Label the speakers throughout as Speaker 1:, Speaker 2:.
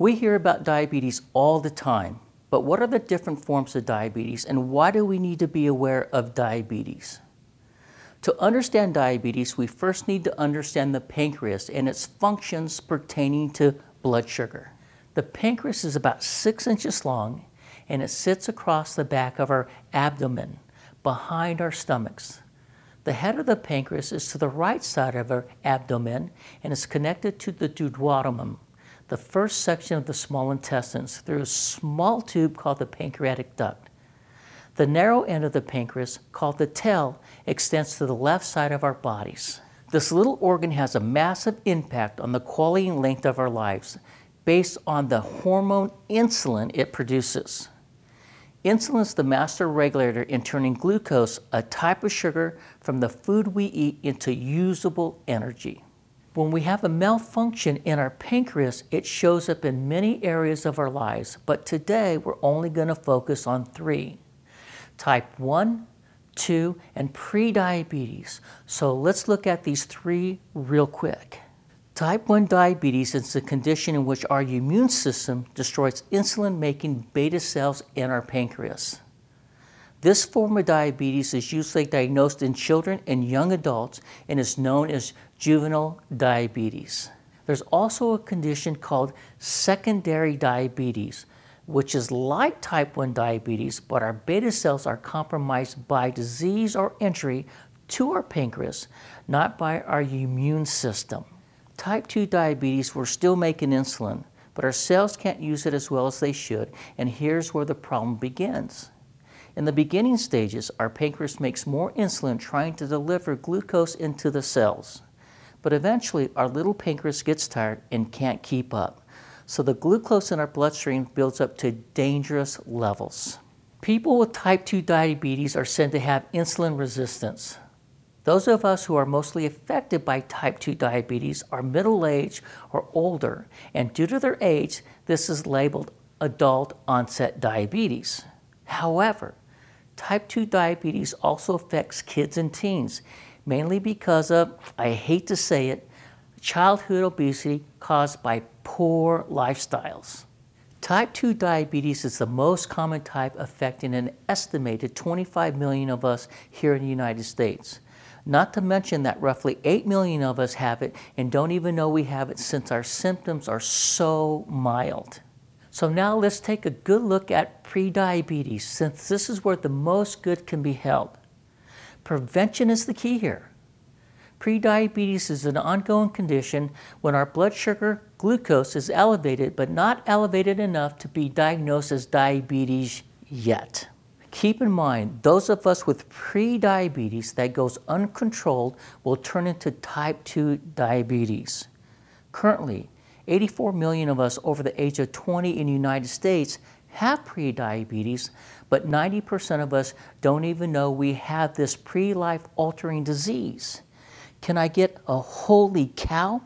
Speaker 1: We hear about diabetes all the time, but what are the different forms of diabetes and why do we need to be aware of diabetes? To understand diabetes, we first need to understand the pancreas and its functions pertaining to blood sugar. The pancreas is about six inches long and it sits across the back of our abdomen, behind our stomachs. The head of the pancreas is to the right side of our abdomen and is connected to the duodenum, the first section of the small intestines through a small tube called the pancreatic duct. The narrow end of the pancreas, called the tail, extends to the left side of our bodies. This little organ has a massive impact on the quality and length of our lives based on the hormone insulin it produces. Insulin is the master regulator in turning glucose, a type of sugar, from the food we eat into usable energy. When we have a malfunction in our pancreas, it shows up in many areas of our lives, but today we're only going to focus on three type 1, 2, and prediabetes. So let's look at these three real quick. Type 1 diabetes is a condition in which our immune system destroys insulin making beta cells in our pancreas. This form of diabetes is usually diagnosed in children and young adults and is known as juvenile diabetes. There's also a condition called secondary diabetes, which is like type 1 diabetes, but our beta cells are compromised by disease or injury to our pancreas, not by our immune system. Type 2 diabetes, we're still making insulin, but our cells can't use it as well as they should, and here's where the problem begins. In the beginning stages, our pancreas makes more insulin trying to deliver glucose into the cells. But eventually, our little pancreas gets tired and can't keep up. So the glucose in our bloodstream builds up to dangerous levels. People with type 2 diabetes are said to have insulin resistance. Those of us who are mostly affected by type 2 diabetes are middle aged or older, and due to their age, this is labeled adult onset diabetes. However, Type 2 diabetes also affects kids and teens, mainly because of, I hate to say it, childhood obesity caused by poor lifestyles. Type 2 diabetes is the most common type affecting an estimated 25 million of us here in the United States. Not to mention that roughly 8 million of us have it and don't even know we have it since our symptoms are so mild. So now let's take a good look at prediabetes, since this is where the most good can be held. Prevention is the key here. Prediabetes is an ongoing condition when our blood sugar glucose is elevated but not elevated enough to be diagnosed as diabetes yet. Keep in mind, those of us with prediabetes that goes uncontrolled will turn into type 2 diabetes. Currently, 84 million of us over the age of 20 in the United States have prediabetes, but 90% of us don't even know we have this pre-life altering disease. Can I get a holy cow?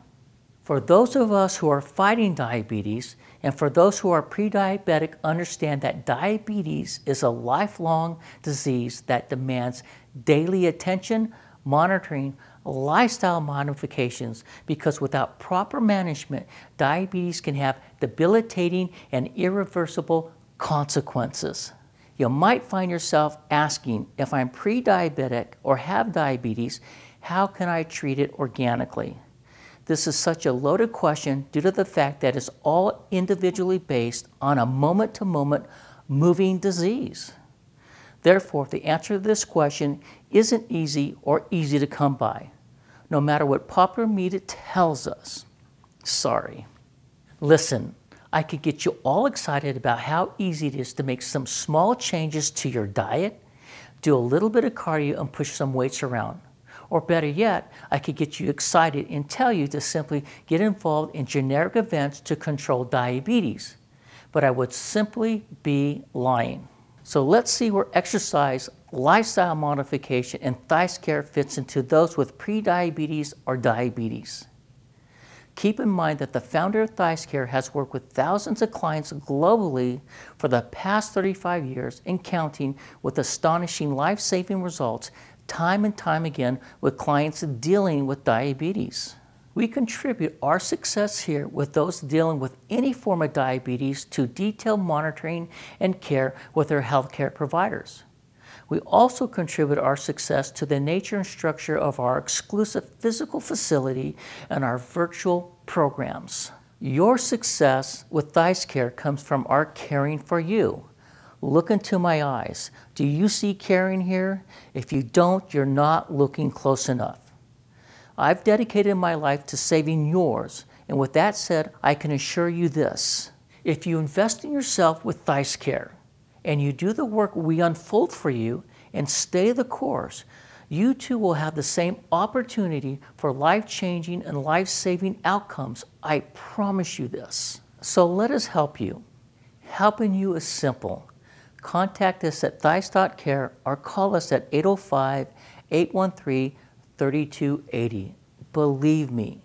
Speaker 1: For those of us who are fighting diabetes, and for those who are pre-diabetic, understand that diabetes is a lifelong disease that demands daily attention, monitoring, lifestyle modifications because without proper management, diabetes can have debilitating and irreversible consequences. You might find yourself asking if I'm pre diabetic or have diabetes, how can I treat it organically? This is such a loaded question due to the fact that it's all individually based on a moment to moment moving disease. Therefore, the answer to this question isn't easy or easy to come by, no matter what popular media tells us. Sorry. Listen, I could get you all excited about how easy it is to make some small changes to your diet, do a little bit of cardio, and push some weights around. Or better yet, I could get you excited and tell you to simply get involved in generic events to control diabetes. But I would simply be lying. So let's see where exercise, lifestyle modification, and thyroid care fits into those with prediabetes or diabetes. Keep in mind that the founder of Thighs has worked with thousands of clients globally for the past 35 years and counting with astonishing life-saving results time and time again with clients dealing with diabetes. We contribute our success here with those dealing with any form of diabetes to detailed monitoring and care with their healthcare providers. We also contribute our success to the nature and structure of our exclusive physical facility and our virtual programs. Your success with ThysCare comes from our caring for you. Look into my eyes. Do you see caring here? If you don't, you're not looking close enough. I've dedicated my life to saving yours. And with that said, I can assure you this. If you invest in yourself with Dice Care and you do the work we unfold for you and stay the course, you too will have the same opportunity for life changing and life saving outcomes. I promise you this. So let us help you. Helping you is simple. Contact us at Care or call us at 805 813 3280. Believe me,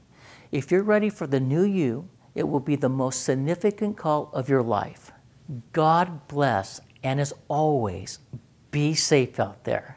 Speaker 1: if you're ready for the new you, it will be the most significant call of your life. God bless, and as always, be safe out there.